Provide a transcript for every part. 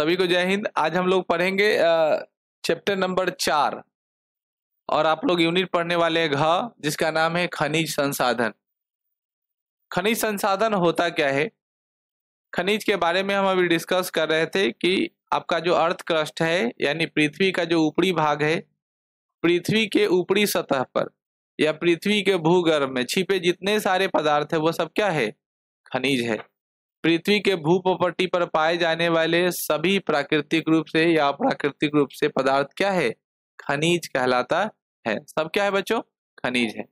सभी को जय हिंद आज हम लोग पढ़ेंगे चैप्टर नंबर चार और आप लोग यूनिट पढ़ने वाले हैं घ जिसका नाम है खनिज संसाधन खनिज संसाधन होता क्या है खनिज के बारे में हम अभी डिस्कस कर रहे थे कि आपका जो अर्थ क्रस्ट है यानी पृथ्वी का जो ऊपरी भाग है पृथ्वी के ऊपरी सतह पर या पृथ्वी के भूगर्भ में छिपे जितने सारे पदार्थ है वो सब क्या है खनिज है पृथ्वी के भूप्रपट्टी पर पाए जाने वाले सभी प्राकृतिक रूप से या प्राकृतिक रूप से पदार्थ क्या है खनिज कहलाता है सब क्या है बच्चों खनिज है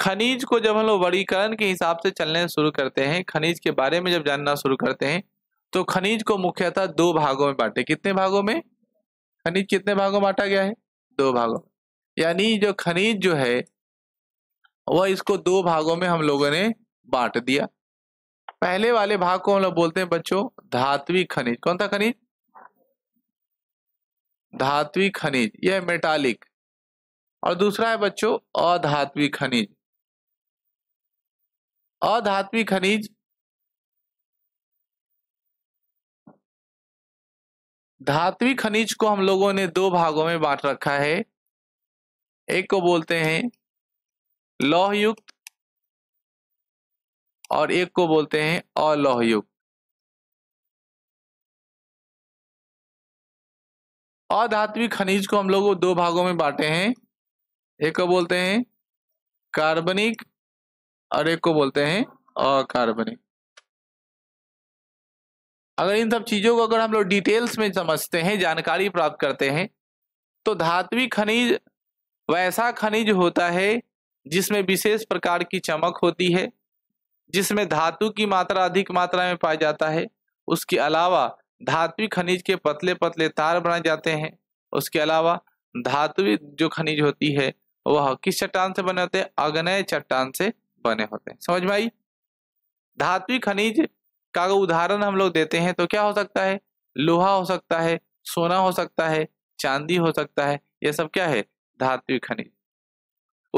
खनिज को जब हम लोग वर्गीकरण के हिसाब से चलने शुरू करते हैं खनिज के बारे में जब जानना शुरू करते हैं तो खनिज को मुख्यतः दो भागों में बांटे कितने भागों में खनिज कितने भागों में बांटा गया है दो भागों यानी जो खनिज जो है वह इसको दो भागों में हम लोगों ने बांट दिया पहले वाले भाग को हम लोग बोलते हैं बच्चों धात्विक खनिज कौन सा खनिज धात्विक खनिज यह मेटालिक और दूसरा है बच्चों अधात्विक खनिज अधात्विक खनिज धात्विक खनिज को हम लोगों ने दो भागों में बांट रखा है एक को बोलते हैं लौहयुक्त और एक को बोलते हैं अलौह युग अधात्विक खनिज को हम लोग दो भागों में बांटे हैं एक को बोलते हैं कार्बनिक और एक को बोलते हैं अकार्बनिक अगर इन सब चीजों को अगर हम लोग डिटेल्स में समझते हैं जानकारी प्राप्त करते हैं तो धात्विक खनिज वैसा खनिज होता है जिसमें विशेष प्रकार की चमक होती है जिसमें धातु की मात्रा अधिक मात्रा में पाया जाता है उसके अलावा धातु खनिज के पतले पतले तार बनाए जाते हैं उसके अलावा धातु जो खनिज होती है वह किस चट्टान से बने होते हैं अग्नय चट्टान से बने होते हैं समझ में आई धातु खनिज का उदाहरण हम लोग देते हैं तो क्या हो सकता है लोहा हो सकता है सोना हो सकता है चांदी हो सकता है यह सब क्या है धातु खनिज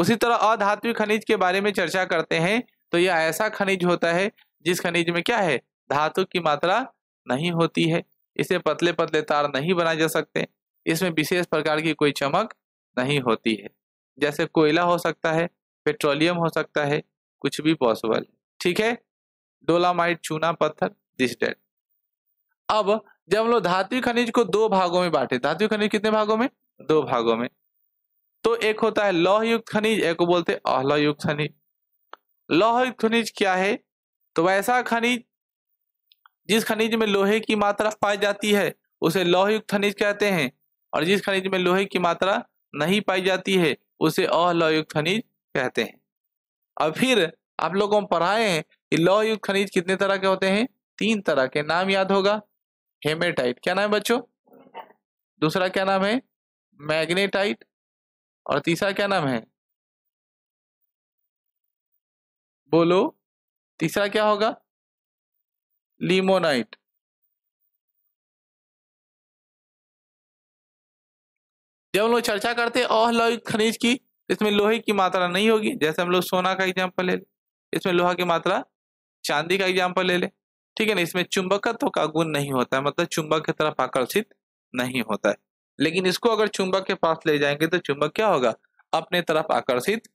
उसी तरह अधातु खनिज के बारे में चर्चा करते हैं तो यह ऐसा खनिज होता है जिस खनिज में क्या है धातु की मात्रा नहीं होती है इसे पतले पतले तार नहीं बनाए जा सकते इसमें विशेष प्रकार की कोई चमक नहीं होती है जैसे कोयला हो सकता है पेट्रोलियम हो सकता है कुछ भी पॉसिबल है ठीक है डोलामाइट चूना पत्थर दिस डेट अब जब हम लोग धातु खनिज को दो भागों में बांटे धातु खनिज कितने भागों में दो भागों में तो एक होता है लौह युक्त खनिज एक को बोलते हैं युक्त खनिज लौह खनिज क्या है तो वैसा खनिज जिस खनिज में लोहे की मात्रा पाई जाती है उसे लौहयुक्त खनिज कहते हैं और जिस खनिज में लोहे की मात्रा नहीं पाई जाती है उसे युक्त खनिज कहते हैं और फिर आप लोगों को पढ़ाए हैं कि लौहयुक्त खनिज कितने तरह के होते हैं तीन तरह के नाम याद होगा हेमेटाइट क्या नाम है बच्चों दूसरा क्या नाम है मैग्नेटाइट और तीसरा क्या नाम है बोलो तीसरा क्या होगा लिमोनाइट जब हम लोग चर्चा करते हैं अलोहिक खनिज की इसमें लोहे की मात्रा नहीं होगी जैसे हम लोग सोना का एग्जाम्पल ले ले इसमें लोहा की मात्रा चांदी का एग्जाम्पल ले ले ठीक है ना इसमें चुंबकत्व का गुण नहीं होता है मतलब चुंबक की तरफ आकर्षित नहीं होता है लेकिन इसको अगर चुंबक के पास ले जाएंगे तो चुंबक क्या होगा अपने तरफ आकर्षित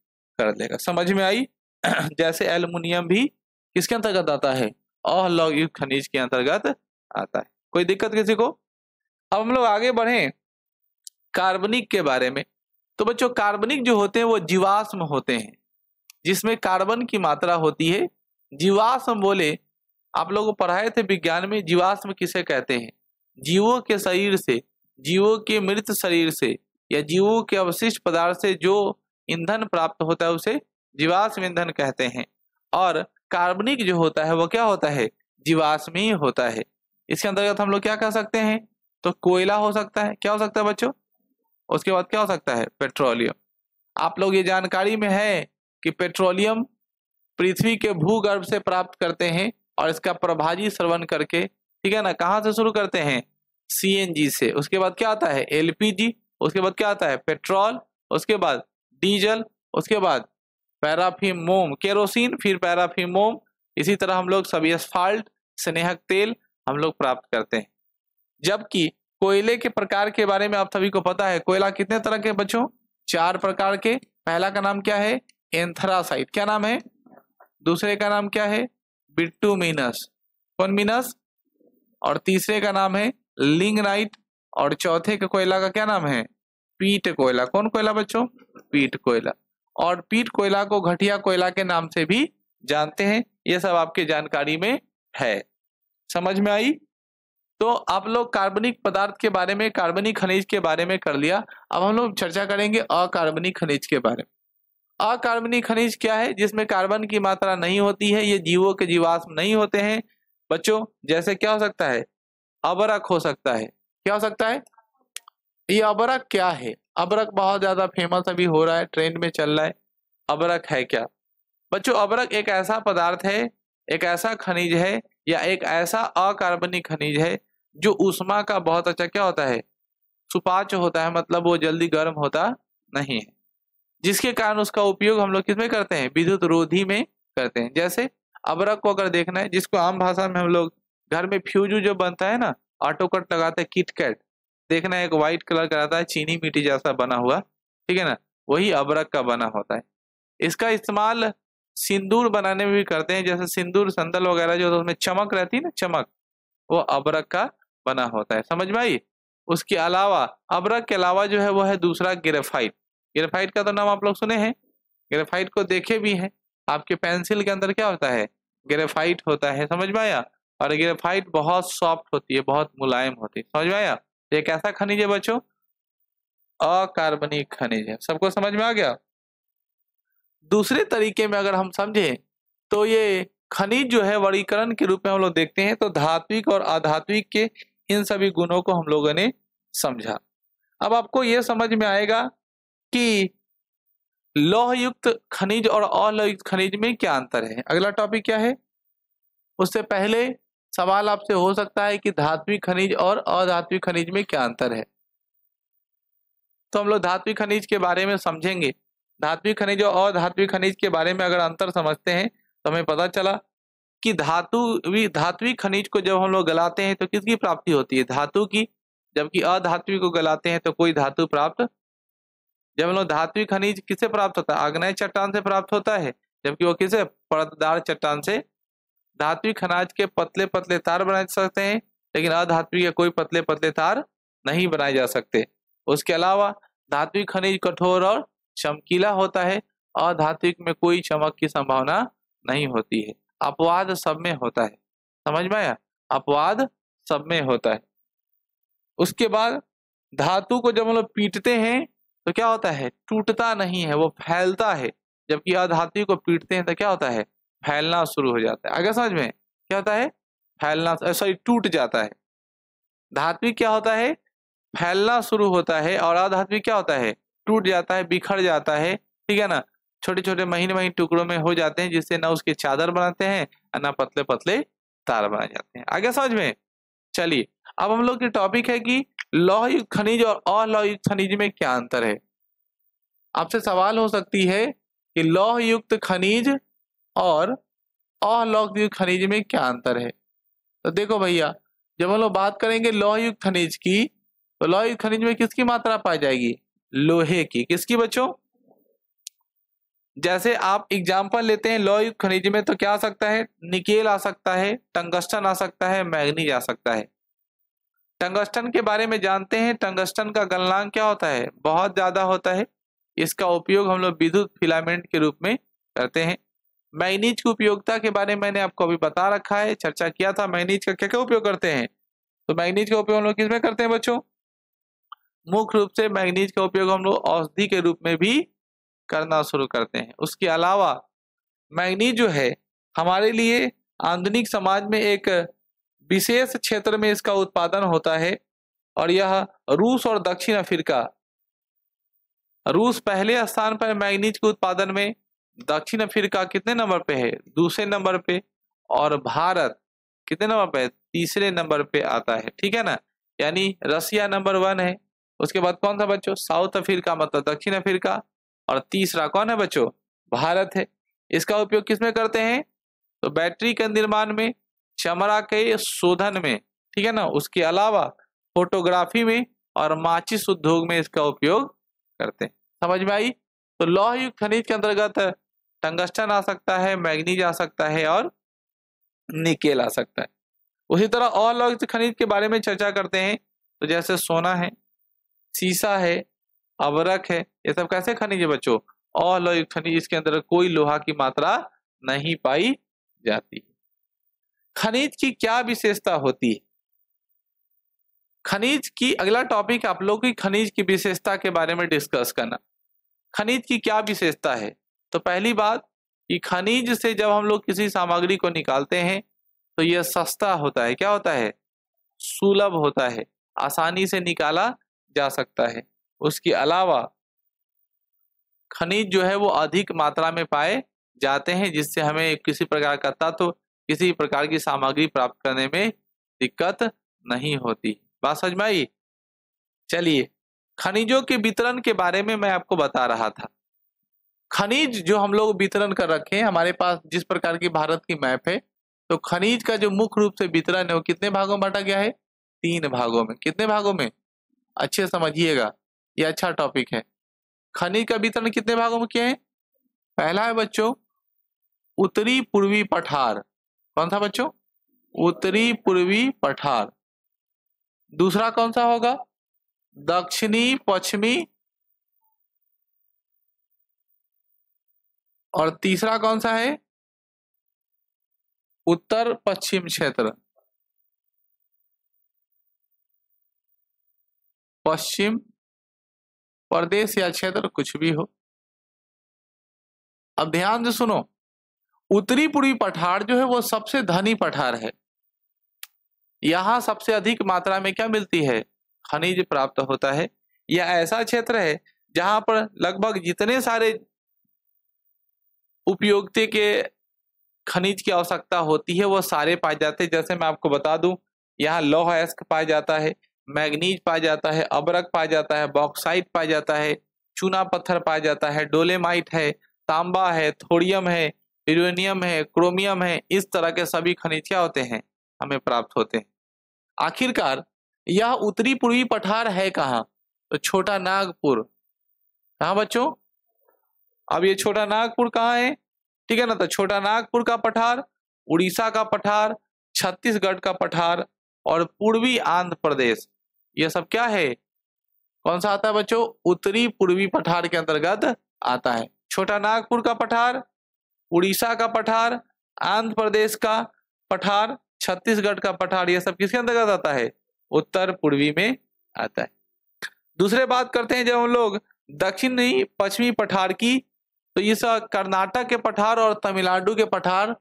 कर देगा समझ में आई जैसे एलुमिनियम भी किसके अंतर्गत आता है अलौकिक खनिज के अंतर्गत आता है कोई दिक्कत किसी को अब हम लोग आगे बढ़े कार्बनिक के बारे में तो बच्चों कार्बनिक जो होते हैं वो जीवाश्म होते हैं जिसमें कार्बन की मात्रा होती है जीवाश्म बोले आप लोगों पढ़ाए थे विज्ञान में जीवाश्म किसे कहते हैं जीवों के शरीर से जीवों के मृत शरीर से या जीवों के अवशिष्ट पदार्थ से जो ईंधन प्राप्त होता है उसे जीवाश्म ईंधन कहते हैं और कार्बनिक जो होता है वो क्या होता है जीवाश्मी होता है इसके अंतर्गत हम लोग क्या कह सकते हैं तो कोयला हो सकता है क्या हो सकता है बच्चों उसके बाद क्या हो सकता है पेट्रोलियम आप लोग ये जानकारी में है कि पेट्रोलियम पृथ्वी के भूगर्भ से प्राप्त करते हैं और इसका प्रभाजी श्रवण करके ठीक है ना कहाँ से शुरू करते हैं सी से उसके बाद क्या आता है एलपीजी उसके बाद क्या आता है पेट्रोल उसके बाद डीजल उसके बाद पैराफीम मोम केरोसिन फिर पैराफी मोम इसी तरह हम लोग सभी असफाल्ट स्नेहक तेल हम लोग प्राप्त करते हैं जबकि कोयले के प्रकार के बारे में आप सभी को पता है कोयला कितने तरह के बच्चों चार प्रकार के पहला का नाम क्या है एंथरासाइट क्या नाम है दूसरे का नाम क्या है बिट्टू मीनस कौन मीनस और तीसरे का नाम है लिंगनाइट और चौथे के कोयला का क्या नाम है पीट कोयला कौन कोयला बच्चों पीट कोयला और पीट कोयला को घटिया कोयला के नाम से भी जानते हैं ये सब आपके जानकारी में है समझ में आई तो आप लोग कार्बनिक पदार्थ के बारे में कार्बनिक खनिज के बारे में कर लिया अब हम लोग चर्चा करेंगे अकार्बनिक खनिज के बारे में अकार्बनिक खनिज क्या है जिसमें कार्बन की मात्रा नहीं होती है ये जीवों के जीवाश्म नहीं होते हैं बच्चों जैसे क्या हो सकता है अबरक हो सकता है क्या हो सकता है ये अबरक क्या है अबरक बहुत ज़्यादा फेमस अभी हो रहा है ट्रेंड में चल रहा है अबरक है क्या बच्चों अबरक एक ऐसा पदार्थ है एक ऐसा खनिज है या एक ऐसा अकार्बनिक खनिज है जो उष्मा का बहुत अच्छा क्या होता है सुपाच होता है मतलब वो जल्दी गर्म होता नहीं है जिसके कारण उसका उपयोग हम लोग किसमें करते हैं विद्युत रोधी में करते हैं जैसे अबरक को अगर देखना है जिसको आम भाषा में हम लोग घर में फ्यूज जो बनता है ना ऑटोकट लगाते हैं किटकैट देखना एक व्हाइट कलर का रहता है चीनी मिट्टी जैसा बना हुआ ठीक है ना वही अबरक का बना होता है इसका इस्तेमाल सिंदूर बनाने में भी करते हैं जैसे सिंदूर संदल वगैरह जो उसमें चमक रहती है ना चमक वो अबरक का बना होता है समझ में आई उसके अलावा अबरक के अलावा जो है वो है दूसरा ग्रेफाइट ग्रेफाइट का तो नाम आप लोग सुने हैं ग्रेफाइट को देखे भी हैं आपके पेंसिल के अंदर क्या होता है ग्रेफाइट होता है समझ में आया और ग्रेफाइट बहुत सॉफ्ट होती है बहुत मुलायम होती है समझ में आया तो ये कैसा खनिज है बच्चों अकार्बनिक खनिज है सबको समझ में आ गया दूसरे तरीके में अगर हम समझें तो ये खनिज जो है वर्गीकरण के रूप में हम लोग देखते हैं तो धात्विक और आधात्विक के इन सभी गुणों को हम लोगों ने समझा अब आपको ये समझ में आएगा कि लौहयुक्त खनिज और अलौहयुक्त खनिज में क्या अंतर है अगला टॉपिक क्या है उससे पहले सवाल आपसे हो सकता है कि धात्विक खनिज और अधात्विक खनिज में क्या अंतर है तो हम लोग धात्विक खनिज के बारे में समझेंगे धात्विक खनिज और अधात्विक खनिज के बारे में अगर अंतर समझते हैं तो हमें पता चला कि धातु धात्विक खनिज को जब हम लोग गलाते हैं तो किसकी प्राप्ति होती है धातु की जबकि अधात्विक को गलाते हैं तो कोई धातु प्राप्त जब हम लोग धात्विक खनिज किसे प्राप्त होता है आग्नेय चट्टान से प्राप्त होता है जबकि वो किसे परतदार चट्टान से धात्विक खनाज के पतले पतले तार बनाए जा सकते हैं लेकिन अधात्विक के कोई पतले पतले तार नहीं बनाए जा सकते उसके अलावा धात्विक खनिज कठोर और चमकीला होता है अधात्विक में कोई चमक की संभावना नहीं होती है अपवाद सब में होता है समझ में आया अपवाद सब में होता है उसके बाद धातु को जब हम लोग पीटते हैं तो क्या होता है टूटता नहीं है वो फैलता है जबकि अधातु को पीटते हैं तो क्या होता है फैलना शुरू हो जाता है आगे समझ में क्या होता है फैलना सॉरी टूट जाता है धात्विक क्या होता है फैलना शुरू होता है और अधात्विक क्या होता है टूट जाता है बिखर जाता है ठीक है ना छोटे छोटे महीने महीने टुकड़ों में हो जाते हैं जिससे ना उसके चादर बनाते हैं और ना पतले पतले तार बनाए जाते हैं आगे समझ में चलिए अब हम लोग की टॉपिक है कि युक्त खनिज और अलौहयुक्त खनिज में क्या अंतर है आपसे सवाल हो सकती है कि युक्त खनिज और अलौह युग खनिज में क्या अंतर है तो देखो भैया जब हम लोग बात करेंगे युक्त खनिज की तो लोहयुक्त खनिज में किसकी मात्रा पाई जाएगी लोहे की किसकी बच्चों जैसे आप एग्जाम्पल लेते हैं लोहयुक्त खनिज में तो क्या आ सकता है निकेल आ सकता है टंगस्टन आ सकता है मैग्नीज आ सकता है टंगस्टन के बारे में जानते हैं टंगस्टन का गलनांक क्या होता है बहुत ज़्यादा होता है इसका उपयोग हम लोग विद्युत फिलामेंट के रूप में करते हैं मैनीज की उपयोगिता के बारे में मैंने आपको अभी बता रखा है चर्चा किया था मैनीज का क्या क्या उपयोग करते हैं तो मैगनीज का उपयोग हम लोग किसमें करते हैं बच्चों मुख्य रूप से मैगनीज का उपयोग हम लोग औषधि के रूप में भी करना शुरू करते हैं उसके अलावा मैगनीज जो है हमारे लिए आधुनिक समाज में एक विशेष क्षेत्र में इसका उत्पादन होता है और यह रूस और दक्षिण अफ्रीका रूस पहले स्थान पर मैग्नीज के उत्पादन में दक्षिण अफ्रीका कितने नंबर पे है दूसरे नंबर पे और भारत कितने नंबर पे तीसरे नंबर पे आता है ठीक है ना यानी रसिया नंबर वन है उसके बाद कौन सा बच्चों साउथ अफ्रीका मतलब दक्षिण अफ्रीका और तीसरा कौन है बच्चों भारत है इसका उपयोग किसमें करते हैं तो बैटरी के निर्माण में चमड़ा के शोधन में ठीक है ना उसके अलावा फोटोग्राफी में और माचिस उद्योग में इसका उपयोग करते हैं समझ में आई तो लौह युग खनिज के अंतर्गत टंगस्टन आ सकता है मैग्नीज आ सकता है और निकेल आ सकता है उसी तरह और लोग खनिज के बारे में चर्चा करते हैं तो जैसे सोना है सीसा है अवरक है ये सब कैसे खनिज है बच्चों अलौकिक खनिज इसके अंदर कोई लोहा की मात्रा नहीं पाई जाती खनिज की क्या विशेषता होती है खनिज की अगला टॉपिक आप लोग की खनिज की विशेषता के बारे में डिस्कस करना खनिज की क्या विशेषता है तो पहली बात कि खनिज से जब हम लोग किसी सामग्री को निकालते हैं तो यह सस्ता होता है क्या होता है सुलभ होता है आसानी से निकाला जा सकता है उसके अलावा खनिज जो है वो अधिक मात्रा में पाए जाते हैं जिससे हमें किसी प्रकार का तत्व किसी प्रकार की सामग्री प्राप्त करने में दिक्कत नहीं होती बात समझ में आई चलिए खनिजों के वितरण के बारे में मैं आपको बता रहा था खनिज जो हम लोग वितरण कर रखे हैं हमारे पास जिस प्रकार की भारत की मैप है तो खनिज का जो मुख्य रूप से वितरण है वो कितने भागों में बांटा गया है तीन भागों में कितने भागों में अच्छे समझिएगा ये अच्छा टॉपिक है खनिज का वितरण कितने भागों में किया है पहला है बच्चों उत्तरी पूर्वी पठार कौन सा बच्चों उत्तरी पूर्वी पठार दूसरा कौन सा होगा दक्षिणी पश्चिमी और तीसरा कौन सा है उत्तर पश्चिम क्षेत्र पश्चिम प्रदेश या क्षेत्र कुछ भी हो अब ध्यान से सुनो उत्तरी पूर्वी पठार जो है वो सबसे धनी पठार है यहां सबसे अधिक मात्रा में क्या मिलती है खनिज प्राप्त होता है यह ऐसा क्षेत्र है जहां पर लगभग जितने सारे उपयोगते के खनिज की आवश्यकता होती है वो सारे पाए जाते हैं जैसे मैं आपको बता दूं यहाँ लौह एस्क पाया जाता है मैग्नीज पाया जाता है अबरक पाया जाता है बॉक्साइट पाया जाता है चूना पत्थर पाया जाता है डोलेमाइट है तांबा है थोड़ियम है यूरेनियम है क्रोमियम है इस तरह के सभी खनिज क्या होते हैं हमें प्राप्त होते हैं आखिरकार यह उत्तरी पूर्वी पठार है कहाँ तो छोटा नागपुर कहाँ बच्चों अब ये छोटा नागपुर कहाँ है ठीक है ना तो छोटा नागपुर का पठार उड़ीसा का पठार छत्तीसगढ़ का पठार और पूर्वी आंध्र प्रदेश ये सब क्या है कौन सा आता है बच्चों उत्तरी पूर्वी पठार के अंतर्गत आता है छोटा नागपुर का पठार उड़ीसा का पठार आंध्र प्रदेश का पठार छत्तीसगढ़ का पठार यह सब किसके अंतर्गत आता है उत्तर पूर्वी में आता है दूसरे बात करते हैं जब हम लोग दक्षिणी पश्चिमी पठार की तो ये सब कर्नाटक के पठार और तमिलनाडु के पठार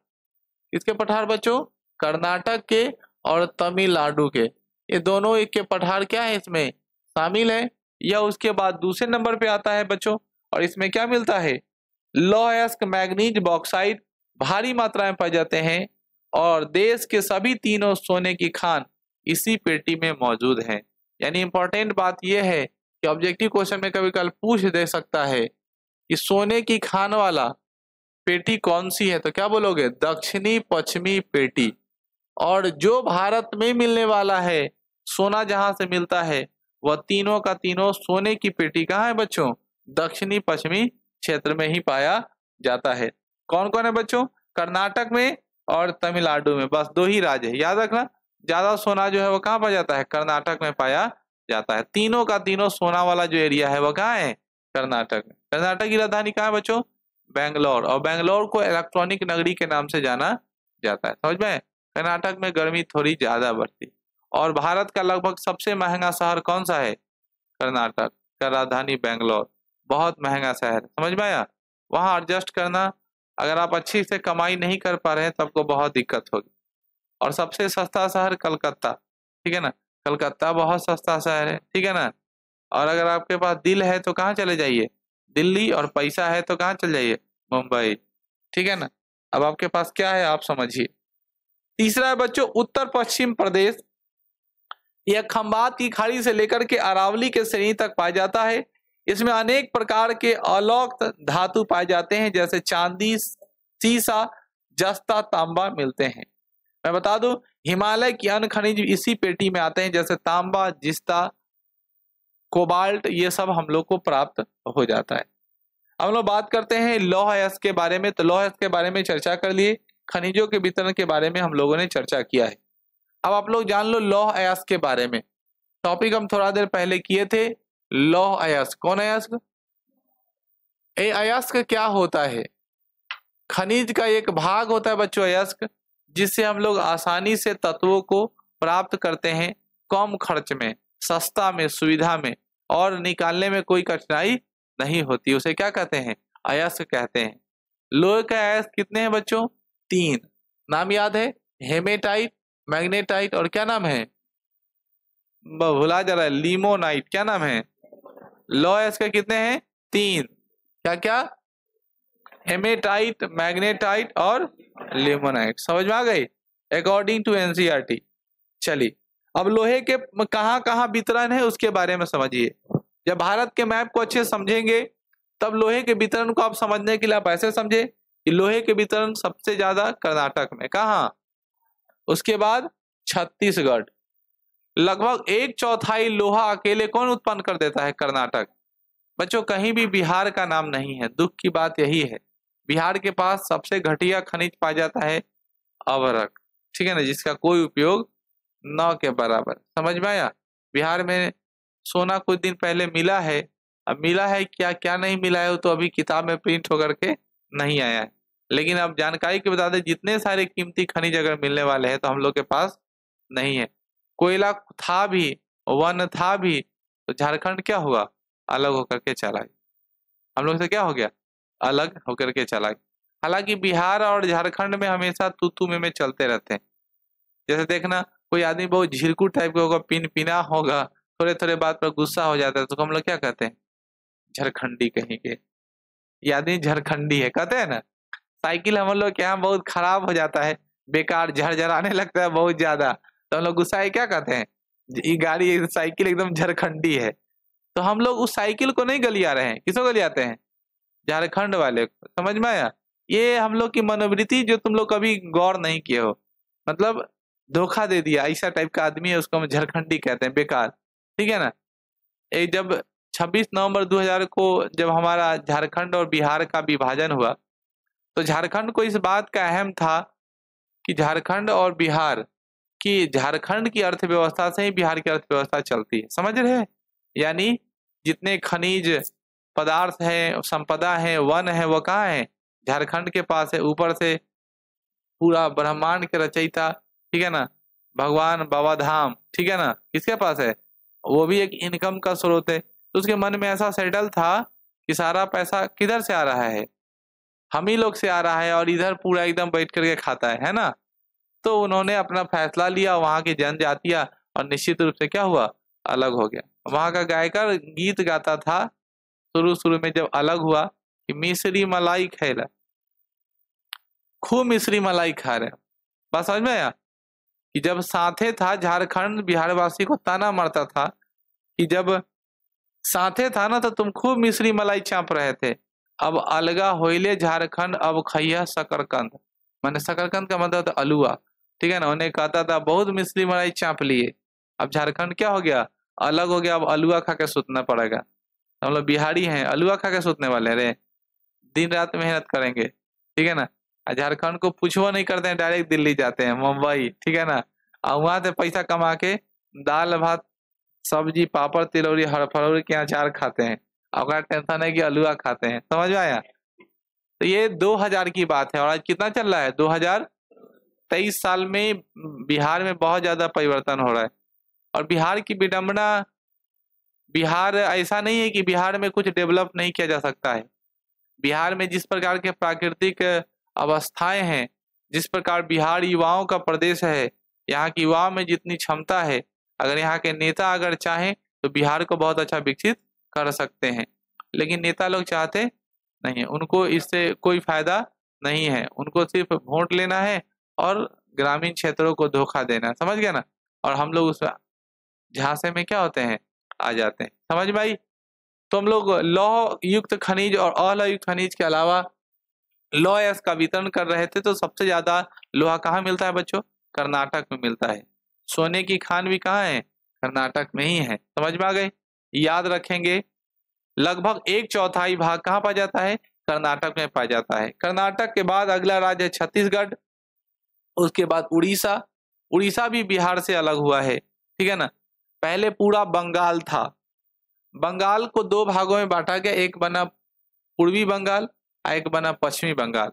इसके पठार बच्चों कर्नाटक के और तमिलनाडु के ये दोनों एक के पठार क्या है इसमें शामिल है या उसके बाद दूसरे नंबर पे आता है बच्चों और इसमें क्या मिलता है लॉयस्क मैग्नीज बॉक्साइड भारी मात्रा में पाए जाते हैं और देश के सभी तीनों सोने की खान इसी पेटी में मौजूद है यानी इंपॉर्टेंट बात यह है कि ऑब्जेक्टिव क्वेश्चन में कभी कल पूछ दे सकता है ये सोने की खान वाला पेटी कौन सी है तो क्या बोलोगे दक्षिणी पश्चिमी पेटी और जो भारत में मिलने वाला है सोना जहां से मिलता है वह तीनों का तीनों सोने की पेटी कहाँ है बच्चों दक्षिणी पश्चिमी क्षेत्र में ही पाया जाता है कौन कौन है बच्चों कर्नाटक में और तमिलनाडु में बस दो ही राज्य है याद रखना ज्यादा सोना जो है वो कहाँ पाया जाता है कर्नाटक में पाया जाता है तीनों का तीनों सोना वाला जो एरिया है वह कहाँ है कर्नाटक में कर्नाटक की राजधानी कहाँ है बच्चों बैंगलोर और बैंगलोर को इलेक्ट्रॉनिक नगरी के नाम से जाना जाता है समझ में कर्नाटक में गर्मी थोड़ी ज्यादा बढ़ती और भारत का लगभग सबसे महंगा शहर कौन सा है कर्नाटक का राजधानी बैंगलोर बहुत महंगा शहर समझ में आया वहाँ एडजस्ट करना अगर आप अच्छी से कमाई नहीं कर पा रहे हैं तो आपको बहुत दिक्कत होगी और सबसे सस्ता शहर कलकत्ता ठीक है ना कलकत्ता बहुत सस्ता शहर है ठीक है ना और अगर आपके पास दिल है तो कहाँ चले जाइए दिल्ली और पैसा है तो कहाँ चल जाइए मुंबई ठीक है ना अब आपके पास क्या है आप समझिए तीसरा है बच्चों उत्तर पश्चिम प्रदेश यह खम्बात की खाड़ी से लेकर के अरावली के श्रेणी तक पाया जाता है इसमें अनेक प्रकार के अलौक धातु पाए जाते हैं जैसे चांदी सीसा जस्ता तांबा मिलते हैं मैं बता दूं हिमालय की अन्य खनिज इसी पेटी में आते हैं जैसे तांबा जिस्ता कोबाल्ट ये सब हम लोग को प्राप्त हो जाता है हम लोग बात करते हैं लौह अयस्क के बारे में तो लौह अयस्क के बारे में चर्चा कर लिए खनिजों के वितरण के बारे में हम लोगों ने चर्चा किया है अब आप लोग जान लो लौह अयस्क के बारे में टॉपिक हम थोड़ा देर पहले किए थे लौह अयस्क कौन अयस्क ए अयस्क क्या होता है खनिज का एक भाग होता है बच्चों अयस्क जिससे हम लोग आसानी से तत्वों को प्राप्त करते हैं कम खर्च में सस्ता में सुविधा में और निकालने में कोई कठिनाई नहीं होती उसे क्या कहते हैं अयस्क कहते हैं लोहे का अयस्क कितने हैं बच्चों तीन नाम याद है हेमेटाइट मैग्नेटाइट और क्या नाम है भुला जा रहा है लीमोनाइट क्या नाम है लो अयस्क के कितने हैं तीन क्या क्या हेमेटाइट मैग्नेटाइट और लिमोनाइट समझ में आ गई अकॉर्डिंग टू एनसीईआरटी चलिए अब लोहे के कहाँ कहाँ वितरण है उसके बारे में समझिए जब भारत के मैप को अच्छे समझेंगे तब लोहे के वितरण को आप समझने के लिए आप ऐसे समझे कि लोहे के वितरण सबसे ज्यादा कर्नाटक में कहा उसके बाद छत्तीसगढ़ लगभग एक चौथाई लोहा अकेले कौन उत्पन्न कर देता है कर्नाटक बच्चों कहीं भी बिहार का नाम नहीं है दुख की बात यही है बिहार के पास सबसे घटिया खनिज पाया जाता है अवरक ठीक है ना जिसका कोई उपयोग नौ के बराबर समझ में आया बिहार में सोना कुछ दिन पहले मिला है अब मिला है क्या क्या नहीं मिला है वो तो अभी किताब में प्रिंट होकर के नहीं आया है लेकिन अब जानकारी के बता दें जितने सारे कीमती खनिज अगर मिलने वाले हैं तो हम लोग के पास नहीं है कोयला था भी वन था भी तो झारखंड क्या हुआ अलग होकर के चला गया हम लोग से क्या हो गया अलग होकर के चला गया हालांकि बिहार और झारखंड में हमेशा तू तू में, में चलते रहते हैं जैसे देखना कोई आदमी बहुत झिरकू टाइप का होगा पिन पिना होगा थोड़े थोड़े बात पर गुस्सा हो जाता है तो हम लोग क्या कहते हैं झरखंडी कहेंगे ये आदमी झरखंडी है कहते हैं ना साइकिल हम लोग के यहाँ बहुत खराब हो जाता है बेकार झरझराने लगता है बहुत ज्यादा तो हम लोग गुस्सा है क्या कहते हैं ये गाड़ी साइकिल एकदम झरखंडी है तो हम लोग उस साइकिल को नहीं गलिया रहे हैं किसको गलियाते हैं झारखंड वाले को समझ में आया ये हम लोग की मनोवृत्ति जो तुम लोग कभी गौर नहीं किए हो मतलब धोखा दे दिया ऐसा टाइप का आदमी है उसको हम झरखंडी कहते हैं बेकार ठीक है ना एक जब 26 नवंबर 2000 को जब हमारा झारखंड और बिहार का विभाजन हुआ तो झारखंड को इस बात का अहम था कि झारखंड और बिहार की झारखंड की अर्थव्यवस्था से ही बिहार की अर्थव्यवस्था चलती है समझ रहे यानी जितने खनिज पदार्थ हैं संपदा है वन है वह कहाँ है झारखंड के पास है ऊपर से पूरा ब्रह्मांड के रचयिता ठीक है ना भगवान बाबा धाम ठीक है ना किसके पास है वो भी एक इनकम का स्रोत है तो उसके मन में ऐसा सेटल था कि सारा पैसा किधर से आ रहा है हम ही लोग से आ रहा है और इधर पूरा एकदम बैठ करके खाता है है ना तो उन्होंने अपना फैसला लिया वहाँ की जनजातिया और निश्चित रूप से क्या हुआ अलग हो गया वहाँ का गायकर गीत गाता था शुरू शुरू में जब अलग हुआ कि मिश्री मलाई खेला खूब मिश्री मलाई खा रहे बस समझ में आया कि जब साथे था झारखंड बिहारवासी को ताना मारता था कि जब साथे था ना तो तुम खूब मिश्री मलाई चाप रहे थे अब अलगा होइले झारखंड अब खैया शकरकंद मैंने शकरकंद का मतलब था तो अलुआ ठीक है ना उन्हें कहता था बहुत मिश्री मलाई चाप लिए अब झारखंड क्या हो गया अलग हो गया अब अलुआ खा के सुतना पड़ेगा हम मतलब लोग बिहारी हैं अलुआ खा के सुतने वाले रे दिन रात मेहनत करेंगे ठीक है ना झारखंड को पूछो नहीं करते हैं डायरेक्ट दिल्ली जाते हैं मुंबई ठीक है ना और वहां से पैसा कमा के दाल भात सब्जी पापड़ तिलौरी हर फरौरी के अचार खाते हैं और टेंशन है कि अलुआ खाते हैं समझ में आया तो ये 2000 की बात है और आज कितना चल रहा है 2023 साल में बिहार में बहुत ज्यादा परिवर्तन हो रहा है और बिहार की विडम्बना बिहार ऐसा नहीं है कि बिहार में कुछ डेवलप नहीं किया जा सकता है बिहार में जिस प्रकार के प्राकृतिक अवस्थाएं हैं जिस प्रकार बिहार युवाओं का प्रदेश है यहाँ की युवाओं में जितनी क्षमता है अगर यहाँ के नेता अगर चाहें तो बिहार को बहुत अच्छा विकसित कर सकते हैं लेकिन नेता लोग चाहते नहीं है उनको इससे कोई फायदा नहीं है उनको सिर्फ वोट लेना है और ग्रामीण क्षेत्रों को धोखा देना समझ गया ना और हम लोग उस झांसे में क्या होते हैं आ जाते हैं समझ भाई तो हम लोग लौह युक्त खनिज और अलयुक्त खनिज के अलावा लोह का वितरण कर रहे थे तो सबसे ज्यादा लोहा कहाँ मिलता है बच्चों कर्नाटक में मिलता है सोने की खान भी कहाँ है कर्नाटक में ही है समझ में आ गए याद रखेंगे लगभग एक चौथाई भाग कहाँ पाया जाता है कर्नाटक में पाया जाता है कर्नाटक के बाद अगला राज्य है छत्तीसगढ़ उसके बाद उड़ीसा उड़ीसा भी बिहार से अलग हुआ है ठीक है ना पहले पूरा बंगाल था बंगाल को दो भागों में बांटा गया एक बना पूर्वी बंगाल एक बना पश्चिमी बंगाल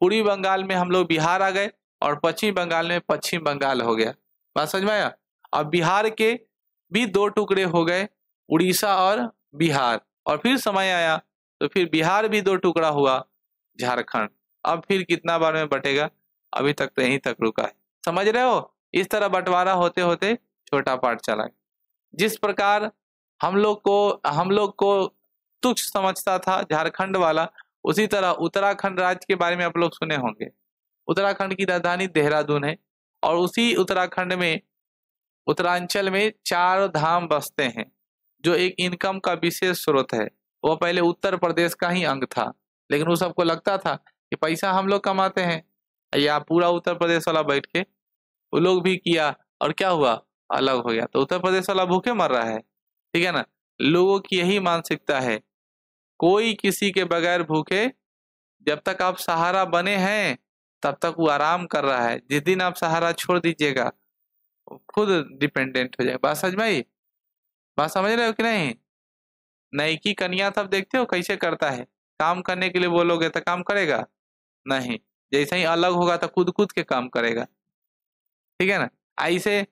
पूर्वी बंगाल में हम लोग बिहार आ गए और पश्चिमी बंगाल में पश्चिम बंगाल हो गया बात समझ में आया अब बिहार के भी दो टुकड़े हो गए उड़ीसा और बिहार और फिर समय आया तो फिर बिहार भी दो टुकड़ा हुआ झारखंड अब फिर कितना बार में बटेगा अभी तक तो यहीं तक रुका है समझ रहे हो इस तरह बंटवारा होते होते छोटा पार्ट चला गया जिस प्रकार हम लोग को हम लोग को तुच्छ समझता था झारखंड वाला उसी तरह उत्तराखंड राज्य के बारे में आप लोग सुने होंगे उत्तराखंड की राजधानी देहरादून है और उसी उत्तराखंड में उत्तरांचल में चार धाम बसते हैं जो एक इनकम का विशेष स्रोत है वह पहले उत्तर प्रदेश का ही अंग था लेकिन उस सबको लगता था कि पैसा हम लोग कमाते हैं या पूरा उत्तर प्रदेश वाला बैठ के वो लोग भी किया और क्या हुआ अलग हो गया तो उत्तर प्रदेश वाला भूखे मर रहा है ठीक है ना लोगों की यही मानसिकता है कोई किसी के बगैर भूखे जब तक आप सहारा बने हैं तब तक वो आराम कर रहा है जिस दिन आप सहारा छोड़ दीजिएगा खुद डिपेंडेंट हो जाएगा बात समझ भाई बात समझ रहे हो कि नहीं की कन्या सब तो देखते हो कैसे करता है काम करने के लिए बोलोगे तो काम करेगा नहीं जैसे ही अलग होगा तो कूद कूद के काम करेगा ठीक है ना ऐसे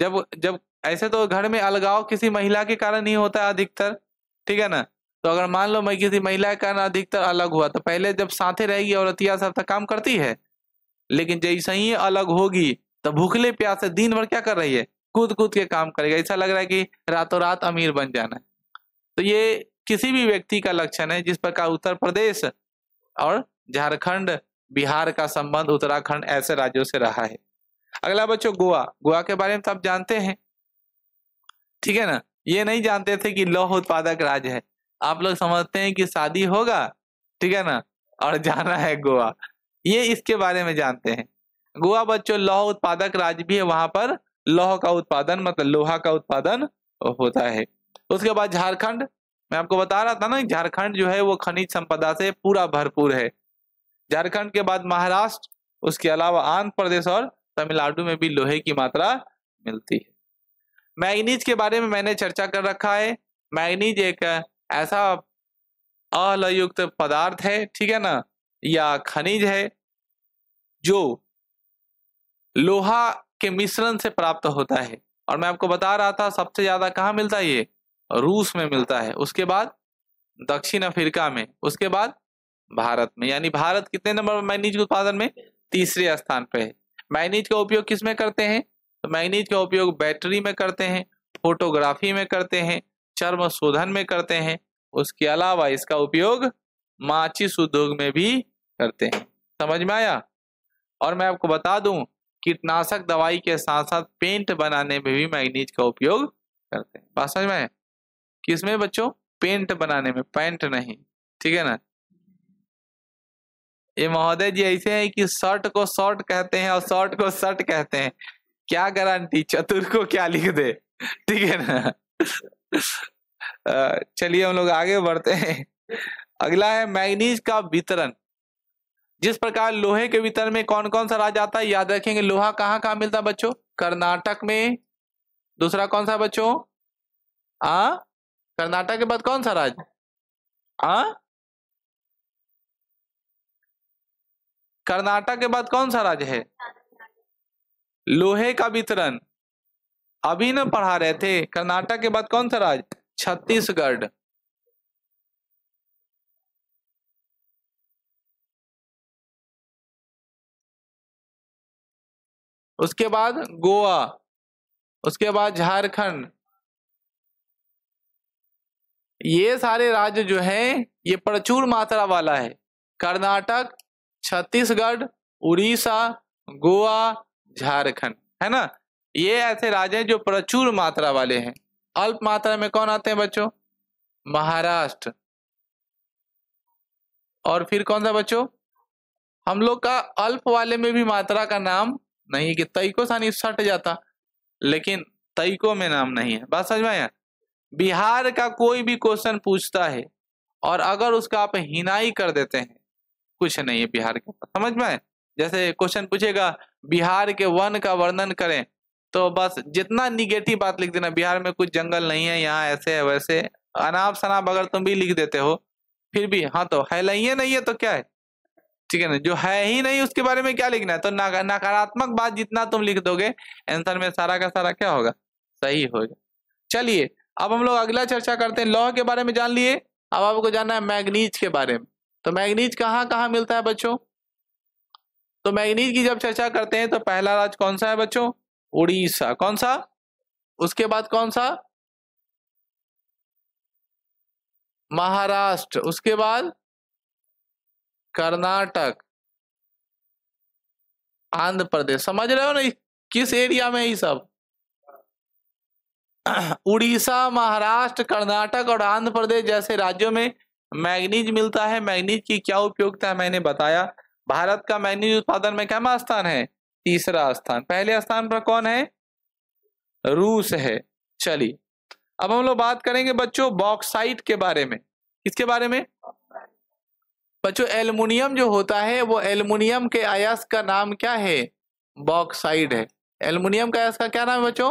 जब जब ऐसे तो घर में अलगाव किसी महिला के कारण ही होता है अधिकतर ठीक है ना तो अगर मान लो मैं किसी महिला का ना अधिकतर अलग हुआ तो पहले जब साथे रहेगी और सब तक काम करती है लेकिन जैसे ही अलग होगी तो भूखले प्यासे दिन भर क्या कर रही है कूद कूद के काम करेगा ऐसा लग रहा है कि रातों रात अमीर बन जाना है तो ये किसी भी व्यक्ति का लक्षण है जिस प्रकार उत्तर प्रदेश और झारखंड बिहार का संबंध उत्तराखंड ऐसे राज्यों से रहा है अगला बच्चों गोवा गोवा के बारे में तो आप जानते हैं ठीक है ना ये नहीं जानते थे कि लौह उत्पादक राज्य है आप लोग समझते हैं कि शादी होगा ठीक है ना और जाना है गोवा ये इसके बारे में जानते हैं गोवा बच्चों लौह उत्पादक राज्य भी है वहां पर लौह का उत्पादन मतलब लोहा का उत्पादन होता है उसके बाद झारखंड मैं आपको बता रहा था ना झारखंड जो है वो खनिज संपदा से पूरा भरपूर है झारखंड के बाद महाराष्ट्र उसके अलावा आंध्र प्रदेश और तमिलनाडु में भी लोहे की मात्रा मिलती है मैग्नीज के बारे में मैंने चर्चा कर रखा है मैग्नीज एक ऐसा अलयुक्त पदार्थ है ठीक है ना या खनिज है जो लोहा के मिश्रण से प्राप्त होता है और मैं आपको बता रहा था सबसे ज्यादा कहाँ मिलता है ये रूस में मिलता है उसके बाद दक्षिण अफ्रीका में उसके बाद भारत में यानी भारत कितने नंबर पर के उत्पादन में तीसरे स्थान पर है मैगनीज का उपयोग किस में करते हैं तो मैगनीज का उपयोग बैटरी में करते हैं फोटोग्राफी में करते हैं चर्म शोधन में करते हैं उसके अलावा इसका उपयोग माचिस उद्योग में भी करते हैं समझ में आया और मैं आपको बता दूं कीटनाशक दवाई के साथ साथ पेंट बनाने में भी मैग्नीज का उपयोग करते हैं बात समझ में आया किसमें बच्चों पेंट बनाने में पेंट नहीं ठीक है ना ये महोदय जी ऐसे हैं कि शर्ट को शॉर्ट कहते हैं और शॉर्ट को शर्ट कहते हैं क्या गारंटी चतुर को क्या लिख दे ठीक है ना चलिए हम लोग आगे बढ़ते हैं अगला है मैग्नीज का वितरण जिस प्रकार लोहे के वितरण में कौन कौन सा राज्य आता है याद रखेंगे लोहा कहाँ कहाँ मिलता है बच्चों कर्नाटक में दूसरा कौन सा बच्चों आ कर्नाटक के बाद कौन सा राज्य आ कर्नाटक के बाद कौन सा राज्य है लोहे का वितरण अभी ना पढ़ा रहे थे कर्नाटक के बाद कौन सा राज्य छत्तीसगढ़ उसके बाद गोवा उसके बाद झारखंड ये सारे राज्य जो हैं ये प्रचुर मात्रा वाला है कर्नाटक छत्तीसगढ़ उड़ीसा गोवा झारखंड है ना ये ऐसे राज्य हैं जो प्रचुर मात्रा वाले हैं अल्प मात्रा में कौन आते हैं बच्चों महाराष्ट्र और फिर कौन सा बच्चों हम लोग का अल्प वाले में भी मात्रा का नाम नहीं कि तईको सानी सट जाता लेकिन तईको में नाम नहीं है बात समझ में आया बिहार का कोई भी क्वेश्चन पूछता है और अगर उसका आप हिनाई कर देते हैं कुछ नहीं है बिहार के समझ में जैसे क्वेश्चन पूछेगा बिहार के वन का वर्णन करें तो बस जितना निगेटिव बात लिख देना बिहार में कुछ जंगल नहीं है यहाँ ऐसे है वैसे अनाप शनाप अगर तुम भी लिख देते हो फिर भी हाँ तो है नहीं है नहीं है तो क्या है ठीक है ना जो है ही नहीं उसके बारे में क्या लिखना है तो नकारात्मक बात जितना तुम लिख दोगे आंसर में सारा का सारा क्या होगा सही होगा चलिए अब हम लोग अगला चर्चा करते हैं लौह के बारे में जान लिए अब आपको जानना है मैग्नीज के बारे में तो मैग्नीज कहाँ कहाँ मिलता है बच्चों तो मैग्नीज की जब चर्चा करते हैं तो पहला राज कौन सा है बच्चों उड़ीसा कौन सा उसके बाद कौन सा महाराष्ट्र उसके बाद कर्नाटक आंध्र प्रदेश समझ रहे हो ना किस एरिया में ये सब उड़ीसा महाराष्ट्र कर्नाटक और आंध्र प्रदेश जैसे राज्यों में मैग्नीज मिलता है मैग्नीज की क्या उपयोगिता है मैंने बताया भारत का मैग्नीज उत्पादन में क्या स्थान है तीसरा स्थान पहले स्थान पर कौन है रूस है चलिए अब हम लोग बात करेंगे बच्चों बॉक्साइट के बारे में इसके बारे में बच्चों एल्युमिनियम जो होता है वो एल्युमिनियम के आयस का नाम क्या है बॉक्साइड है एल्युमिनियम का आयस का क्या नाम है बच्चों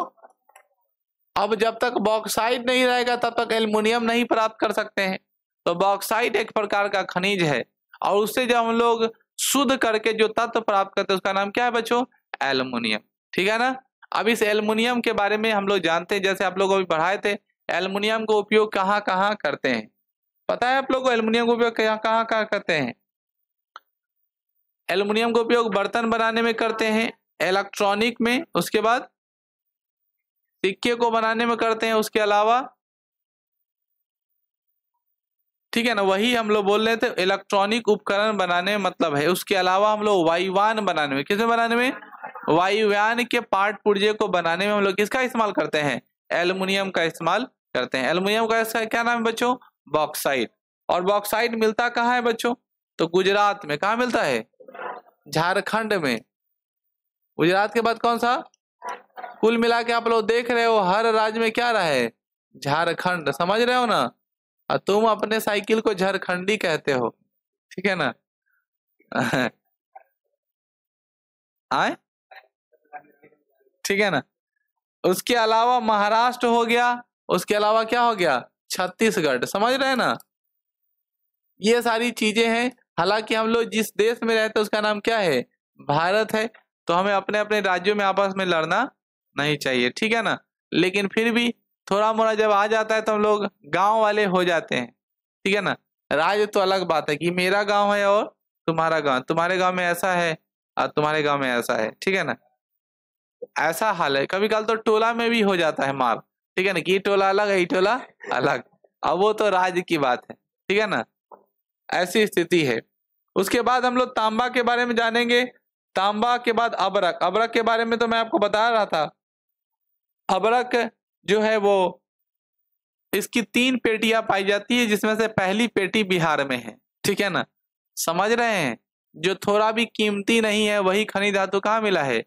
अब जब तक बॉक्साइड नहीं रहेगा तब तक एल्युमिनियम नहीं प्राप्त कर सकते हैं तो बॉक्साइड एक प्रकार का खनिज है और उससे जब हम लोग शुद्ध करके जो तत्व प्राप्त करते हैं उसका नाम क्या है बच्चों एल्युमिनियम ठीक है ना अब इस एल्युमिनियम के बारे में हम लोग जानते हैं जैसे आप लोग अभी पढ़ाए थे एल्युमिनियम का उपयोग कहाँ कहाँ करते हैं पता है आप लोग को का उपयोग कहाँ कहाँ कहाँ करते हैं एल्युमिनियम का उपयोग बर्तन बनाने में करते हैं इलेक्ट्रॉनिक में उसके बाद सिक्के को बनाने में करते हैं उसके अलावा ठीक है ना वही हम लोग बोल रहे थे इलेक्ट्रॉनिक उपकरण बनाने में मतलब है उसके अलावा हम लोग वायुवान बनाने में किसे बनाने में वायुवान के पार्ट पुर्जे को बनाने में हम लोग किसका इस्तेमाल करते हैं एल्युमिनियम का इस्तेमाल करते हैं एल्युमिनियम का क्या नाम है बच्चों बॉक्साइड और बॉक्साइड मिलता कहाँ है बच्चों तो गुजरात में कहा मिलता है झारखंड में गुजरात के बाद कौन सा कुल मिला के आप लोग देख रहे हो हर राज्य में क्या रहा है झारखंड समझ रहे हो ना और तुम अपने साइकिल को झरखंडी कहते हो ठीक है ना आए ठीक है ना उसके अलावा महाराष्ट्र हो गया उसके अलावा क्या हो गया छत्तीसगढ़ समझ रहे हैं ना ये सारी चीजें हैं हालांकि हम लोग जिस देश में रहते हैं उसका नाम क्या है भारत है तो हमें अपने अपने राज्यों में आपस में लड़ना नहीं चाहिए ठीक है ना लेकिन फिर भी थोड़ा मोड़ा जब आ जाता है तो हम लोग गांव वाले हो जाते हैं ठीक है ना राज्य तो अलग बात है कि मेरा गांव है और तुम्हारा गांव तुम्हारे गांव में ऐसा है और तुम्हारे गांव में ऐसा है ठीक है ना ऐसा हाल है कभी कल तो टोला में भी हो जाता है मार ठीक है ना कि टोला अलग है ये टोला अलग अब वो तो राज्य की बात है ठीक है ना ऐसी स्थिति है उसके बाद हम लोग तांबा के बारे में जानेंगे तांबा के बाद अबरक अबरक के बारे में तो मैं आपको बता रहा था अबरक जो है वो इसकी तीन पेटियां पाई जाती है जिसमें से पहली पेटी बिहार में है ठीक है ना समझ रहे हैं जो थोड़ा भी कीमती नहीं है वही खनिज धातु कहाँ मिला है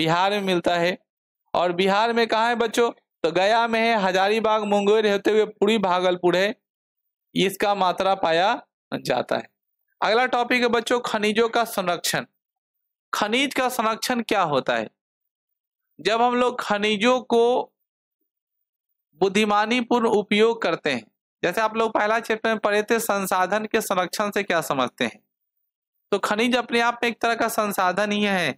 बिहार में मिलता है और बिहार में कहाँ है बच्चों तो गया में है हजारीबाग मुंगेर होते हुए पूरी भागलपुर है इसका मात्रा पाया जाता है अगला टॉपिक है बच्चों खनिजों का संरक्षण खनिज का संरक्षण क्या होता है जब हम लोग खनिजों को बुद्धिमानी पूर्ण उपयोग करते हैं जैसे आप लोग पहला चैप्टर में पढ़े थे संसाधन के संरक्षण से क्या समझते हैं तो खनिज अपने आप में एक तरह का संसाधन ही है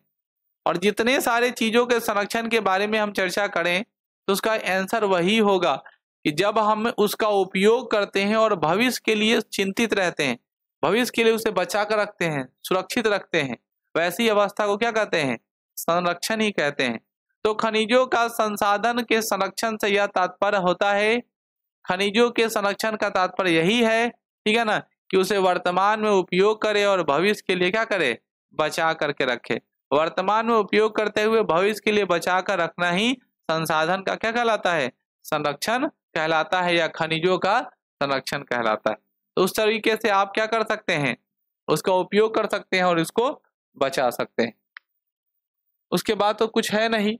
और जितने सारे चीजों के संरक्षण के बारे में हम चर्चा करें तो उसका आंसर वही होगा कि जब हम उसका उपयोग करते हैं और भविष्य के लिए चिंतित रहते हैं भविष्य के लिए उसे बचा कर रखते हैं सुरक्षित रखते हैं वैसी अवस्था को क्या कहते हैं संरक्षण ही कहते हैं तो खनिजों का संसाधन के संरक्षण से यह तात्पर्य होता है खनिजों के संरक्षण का तात्पर्य यही है ठीक है ना कि उसे वर्तमान में उपयोग करे और भविष्य के लिए क्या करे बचा करके रखे वर्तमान में उपयोग करते हुए भविष्य के लिए बचा कर रखना ही संसाधन का क्या कहलाता है संरक्षण कहलाता है या खनिजों का संरक्षण कहलाता है तो उस तरीके से आप क्या कर सकते हैं उसका उपयोग कर सकते हैं और इसको बचा सकते हैं उसके बाद तो कुछ है नहीं